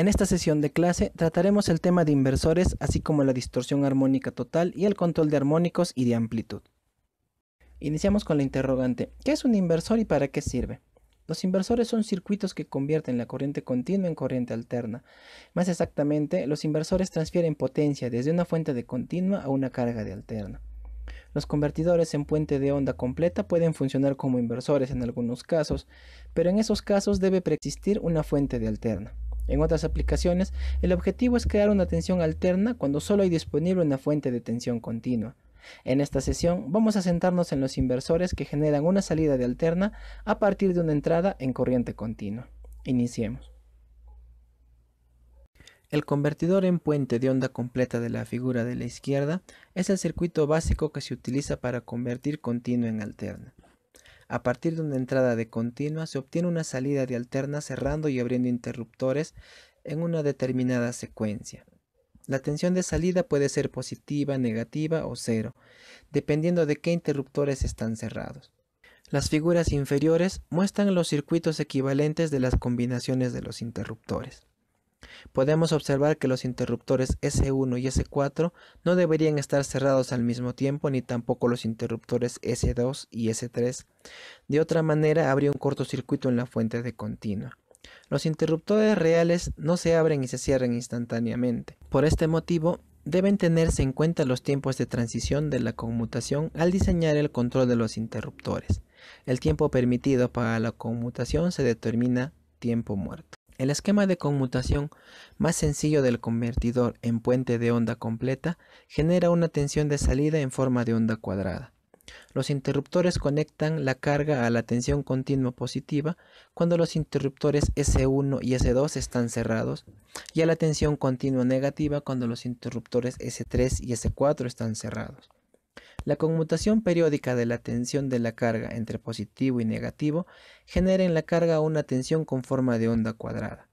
En esta sesión de clase trataremos el tema de inversores, así como la distorsión armónica total y el control de armónicos y de amplitud. Iniciamos con la interrogante, ¿qué es un inversor y para qué sirve? Los inversores son circuitos que convierten la corriente continua en corriente alterna. Más exactamente, los inversores transfieren potencia desde una fuente de continua a una carga de alterna. Los convertidores en puente de onda completa pueden funcionar como inversores en algunos casos, pero en esos casos debe preexistir una fuente de alterna. En otras aplicaciones, el objetivo es crear una tensión alterna cuando solo hay disponible una fuente de tensión continua. En esta sesión vamos a sentarnos en los inversores que generan una salida de alterna a partir de una entrada en corriente continua. Iniciemos. El convertidor en puente de onda completa de la figura de la izquierda es el circuito básico que se utiliza para convertir continuo en alterna. A partir de una entrada de continua se obtiene una salida de alterna cerrando y abriendo interruptores en una determinada secuencia. La tensión de salida puede ser positiva, negativa o cero, dependiendo de qué interruptores están cerrados. Las figuras inferiores muestran los circuitos equivalentes de las combinaciones de los interruptores. Podemos observar que los interruptores S1 y S4 no deberían estar cerrados al mismo tiempo ni tampoco los interruptores S2 y S3. De otra manera habría un cortocircuito en la fuente de continua. Los interruptores reales no se abren y se cierran instantáneamente. Por este motivo, deben tenerse en cuenta los tiempos de transición de la conmutación al diseñar el control de los interruptores. El tiempo permitido para la conmutación se determina tiempo muerto. El esquema de conmutación más sencillo del convertidor en puente de onda completa genera una tensión de salida en forma de onda cuadrada. Los interruptores conectan la carga a la tensión continua positiva cuando los interruptores S1 y S2 están cerrados y a la tensión continua negativa cuando los interruptores S3 y S4 están cerrados. La conmutación periódica de la tensión de la carga entre positivo y negativo genera en la carga una tensión con forma de onda cuadrada.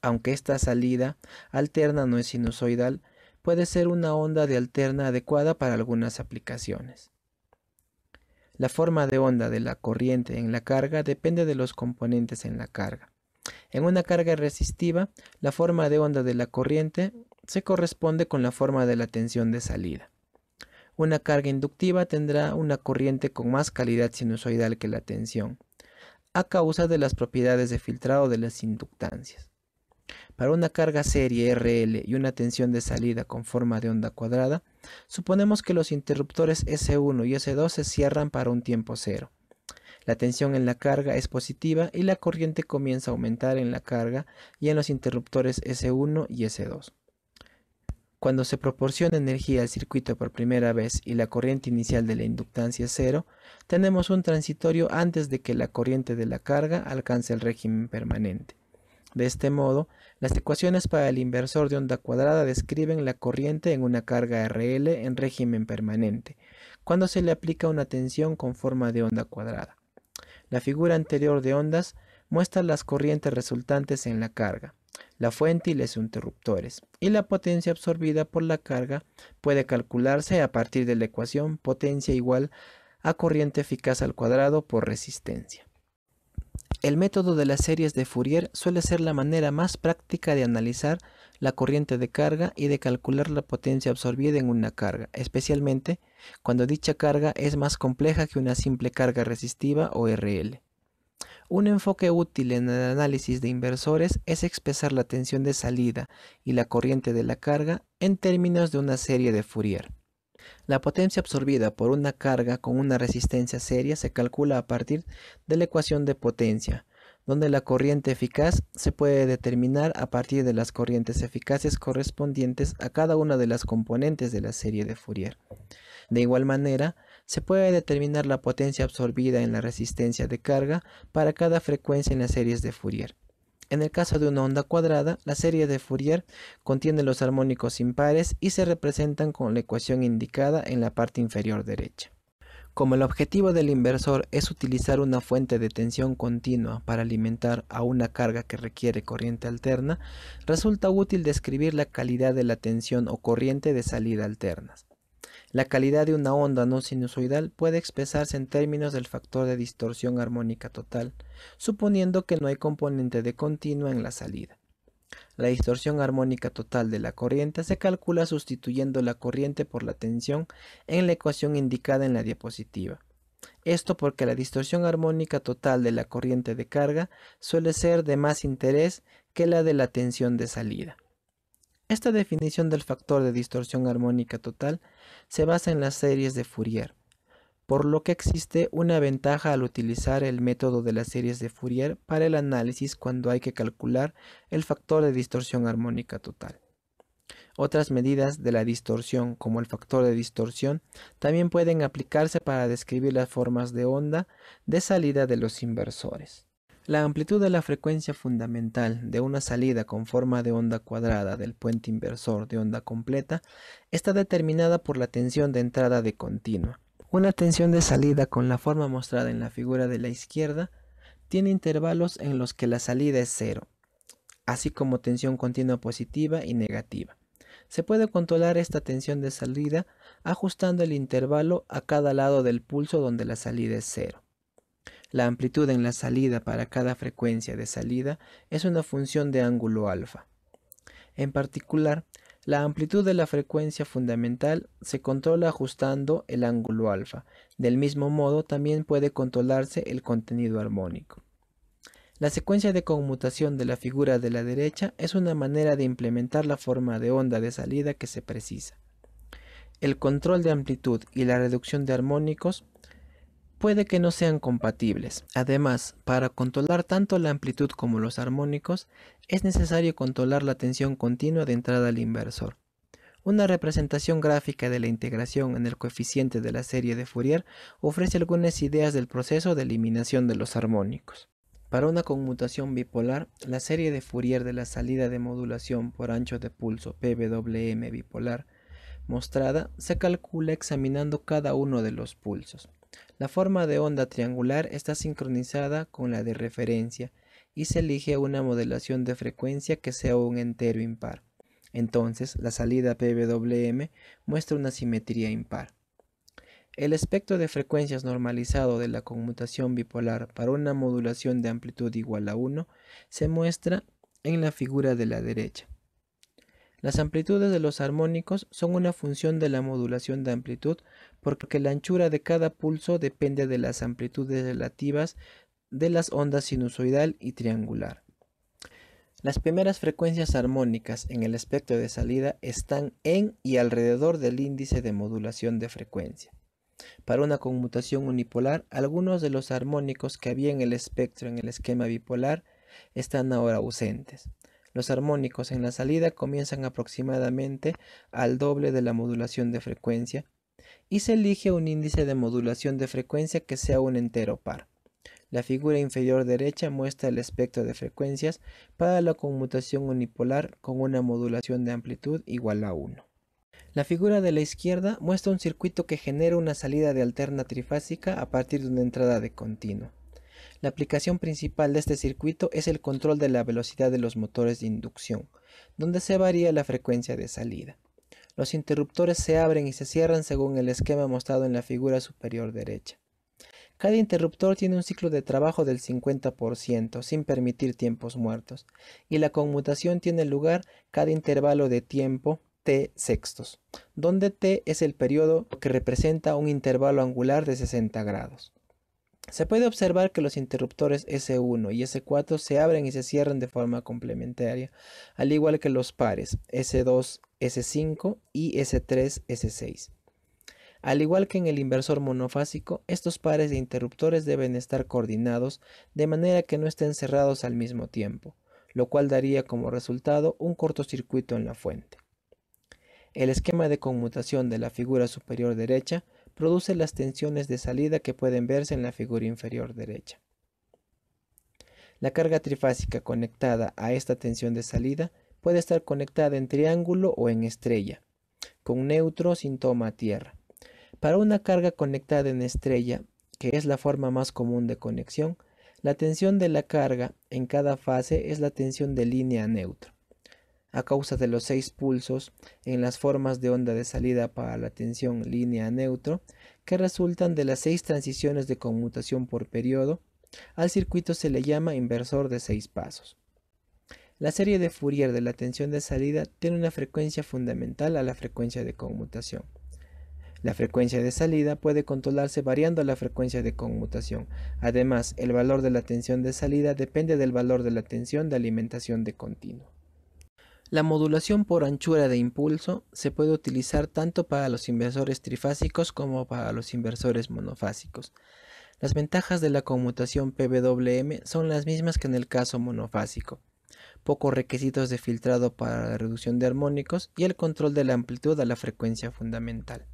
Aunque esta salida alterna no es sinusoidal, puede ser una onda de alterna adecuada para algunas aplicaciones. La forma de onda de la corriente en la carga depende de los componentes en la carga. En una carga resistiva, la forma de onda de la corriente se corresponde con la forma de la tensión de salida. Una carga inductiva tendrá una corriente con más calidad sinusoidal que la tensión, a causa de las propiedades de filtrado de las inductancias. Para una carga serie RL y una tensión de salida con forma de onda cuadrada, suponemos que los interruptores S1 y S2 se cierran para un tiempo cero. La tensión en la carga es positiva y la corriente comienza a aumentar en la carga y en los interruptores S1 y S2. Cuando se proporciona energía al circuito por primera vez y la corriente inicial de la inductancia es cero, tenemos un transitorio antes de que la corriente de la carga alcance el régimen permanente. De este modo, las ecuaciones para el inversor de onda cuadrada describen la corriente en una carga RL en régimen permanente, cuando se le aplica una tensión con forma de onda cuadrada. La figura anterior de ondas muestra las corrientes resultantes en la carga la fuente y los interruptores, y la potencia absorbida por la carga puede calcularse a partir de la ecuación potencia igual a corriente eficaz al cuadrado por resistencia. El método de las series de Fourier suele ser la manera más práctica de analizar la corriente de carga y de calcular la potencia absorbida en una carga, especialmente cuando dicha carga es más compleja que una simple carga resistiva o RL. Un enfoque útil en el análisis de inversores es expresar la tensión de salida y la corriente de la carga en términos de una serie de Fourier. La potencia absorbida por una carga con una resistencia seria se calcula a partir de la ecuación de potencia, donde la corriente eficaz se puede determinar a partir de las corrientes eficaces correspondientes a cada una de las componentes de la serie de Fourier. De igual manera, se puede determinar la potencia absorbida en la resistencia de carga para cada frecuencia en las series de Fourier. En el caso de una onda cuadrada, la serie de Fourier contiene los armónicos impares y se representan con la ecuación indicada en la parte inferior derecha. Como el objetivo del inversor es utilizar una fuente de tensión continua para alimentar a una carga que requiere corriente alterna, resulta útil describir la calidad de la tensión o corriente de salida alternas. La calidad de una onda no sinusoidal puede expresarse en términos del factor de distorsión armónica total, suponiendo que no hay componente de continua en la salida. La distorsión armónica total de la corriente se calcula sustituyendo la corriente por la tensión en la ecuación indicada en la diapositiva. Esto porque la distorsión armónica total de la corriente de carga suele ser de más interés que la de la tensión de salida. Esta definición del factor de distorsión armónica total se basa en las series de Fourier, por lo que existe una ventaja al utilizar el método de las series de Fourier para el análisis cuando hay que calcular el factor de distorsión armónica total. Otras medidas de la distorsión, como el factor de distorsión, también pueden aplicarse para describir las formas de onda de salida de los inversores. La amplitud de la frecuencia fundamental de una salida con forma de onda cuadrada del puente inversor de onda completa está determinada por la tensión de entrada de continua. Una tensión de salida con la forma mostrada en la figura de la izquierda tiene intervalos en los que la salida es cero, así como tensión continua positiva y negativa. Se puede controlar esta tensión de salida ajustando el intervalo a cada lado del pulso donde la salida es cero. La amplitud en la salida para cada frecuencia de salida es una función de ángulo alfa. En particular, la amplitud de la frecuencia fundamental se controla ajustando el ángulo alfa. Del mismo modo, también puede controlarse el contenido armónico. La secuencia de conmutación de la figura de la derecha es una manera de implementar la forma de onda de salida que se precisa. El control de amplitud y la reducción de armónicos puede que no sean compatibles. Además, para controlar tanto la amplitud como los armónicos, es necesario controlar la tensión continua de entrada al inversor. Una representación gráfica de la integración en el coeficiente de la serie de Fourier ofrece algunas ideas del proceso de eliminación de los armónicos. Para una conmutación bipolar, la serie de Fourier de la salida de modulación por ancho de pulso PWM bipolar mostrada se calcula examinando cada uno de los pulsos. La forma de onda triangular está sincronizada con la de referencia y se elige una modelación de frecuencia que sea un entero impar. Entonces, la salida PWM muestra una simetría impar. El espectro de frecuencias normalizado de la conmutación bipolar para una modulación de amplitud igual a 1 se muestra en la figura de la derecha. Las amplitudes de los armónicos son una función de la modulación de amplitud porque la anchura de cada pulso depende de las amplitudes relativas de las ondas sinusoidal y triangular. Las primeras frecuencias armónicas en el espectro de salida están en y alrededor del índice de modulación de frecuencia. Para una conmutación unipolar, algunos de los armónicos que había en el espectro en el esquema bipolar están ahora ausentes. Los armónicos en la salida comienzan aproximadamente al doble de la modulación de frecuencia y se elige un índice de modulación de frecuencia que sea un entero par. La figura inferior derecha muestra el espectro de frecuencias para la conmutación unipolar con una modulación de amplitud igual a 1. La figura de la izquierda muestra un circuito que genera una salida de alterna trifásica a partir de una entrada de continuo. La aplicación principal de este circuito es el control de la velocidad de los motores de inducción, donde se varía la frecuencia de salida. Los interruptores se abren y se cierran según el esquema mostrado en la figura superior derecha. Cada interruptor tiene un ciclo de trabajo del 50% sin permitir tiempos muertos, y la conmutación tiene lugar cada intervalo de tiempo t sextos, donde t es el periodo que representa un intervalo angular de 60 grados. Se puede observar que los interruptores S1 y S4 se abren y se cierran de forma complementaria, al igual que los pares S2, S5 y S3, S6. Al igual que en el inversor monofásico, estos pares de interruptores deben estar coordinados de manera que no estén cerrados al mismo tiempo, lo cual daría como resultado un cortocircuito en la fuente. El esquema de conmutación de la figura superior derecha produce las tensiones de salida que pueden verse en la figura inferior derecha. La carga trifásica conectada a esta tensión de salida puede estar conectada en triángulo o en estrella, con neutro sin toma a tierra. Para una carga conectada en estrella, que es la forma más común de conexión, la tensión de la carga en cada fase es la tensión de línea a neutro a causa de los seis pulsos en las formas de onda de salida para la tensión línea-neutro que resultan de las seis transiciones de conmutación por periodo, al circuito se le llama inversor de seis pasos. La serie de Fourier de la tensión de salida tiene una frecuencia fundamental a la frecuencia de conmutación. La frecuencia de salida puede controlarse variando la frecuencia de conmutación. Además, el valor de la tensión de salida depende del valor de la tensión de alimentación de continuo. La modulación por anchura de impulso se puede utilizar tanto para los inversores trifásicos como para los inversores monofásicos. Las ventajas de la conmutación PWM son las mismas que en el caso monofásico. Pocos requisitos de filtrado para la reducción de armónicos y el control de la amplitud a la frecuencia fundamental.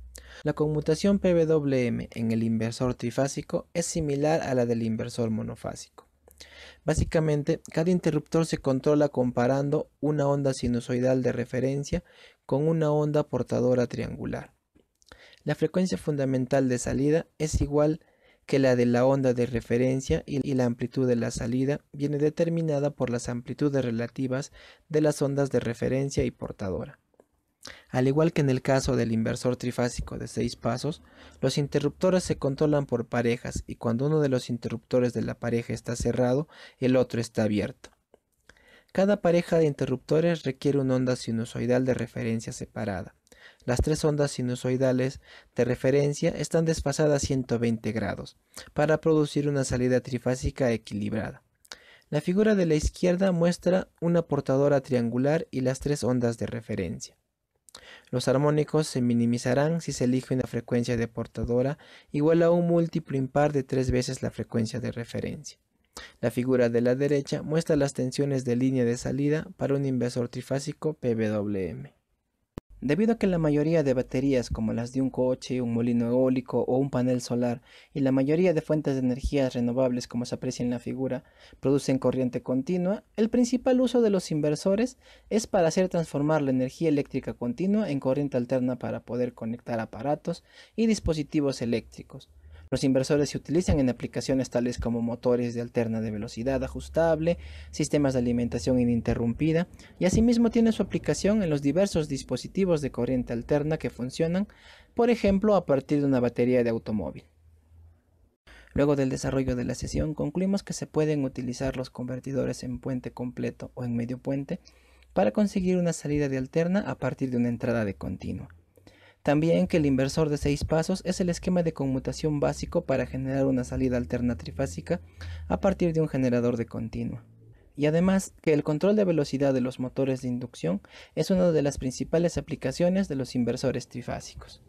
La conmutación PWM en el inversor trifásico es similar a la del inversor monofásico. Básicamente, cada interruptor se controla comparando una onda sinusoidal de referencia con una onda portadora triangular. La frecuencia fundamental de salida es igual que la de la onda de referencia y la amplitud de la salida viene determinada por las amplitudes relativas de las ondas de referencia y portadora. Al igual que en el caso del inversor trifásico de seis pasos, los interruptores se controlan por parejas y cuando uno de los interruptores de la pareja está cerrado, el otro está abierto. Cada pareja de interruptores requiere una onda sinusoidal de referencia separada. Las tres ondas sinusoidales de referencia están desfasadas 120 grados para producir una salida trifásica equilibrada. La figura de la izquierda muestra una portadora triangular y las tres ondas de referencia. Los armónicos se minimizarán si se elige una frecuencia de portadora igual a un múltiplo impar de tres veces la frecuencia de referencia. La figura de la derecha muestra las tensiones de línea de salida para un inversor trifásico PWM. Debido a que la mayoría de baterías como las de un coche, un molino eólico o un panel solar y la mayoría de fuentes de energías renovables como se aprecia en la figura producen corriente continua, el principal uso de los inversores es para hacer transformar la energía eléctrica continua en corriente alterna para poder conectar aparatos y dispositivos eléctricos. Los inversores se utilizan en aplicaciones tales como motores de alterna de velocidad ajustable, sistemas de alimentación ininterrumpida y asimismo tiene su aplicación en los diversos dispositivos de corriente alterna que funcionan, por ejemplo, a partir de una batería de automóvil. Luego del desarrollo de la sesión, concluimos que se pueden utilizar los convertidores en puente completo o en medio puente para conseguir una salida de alterna a partir de una entrada de continua. También que el inversor de seis pasos es el esquema de conmutación básico para generar una salida alterna trifásica a partir de un generador de continua. Y además que el control de velocidad de los motores de inducción es una de las principales aplicaciones de los inversores trifásicos.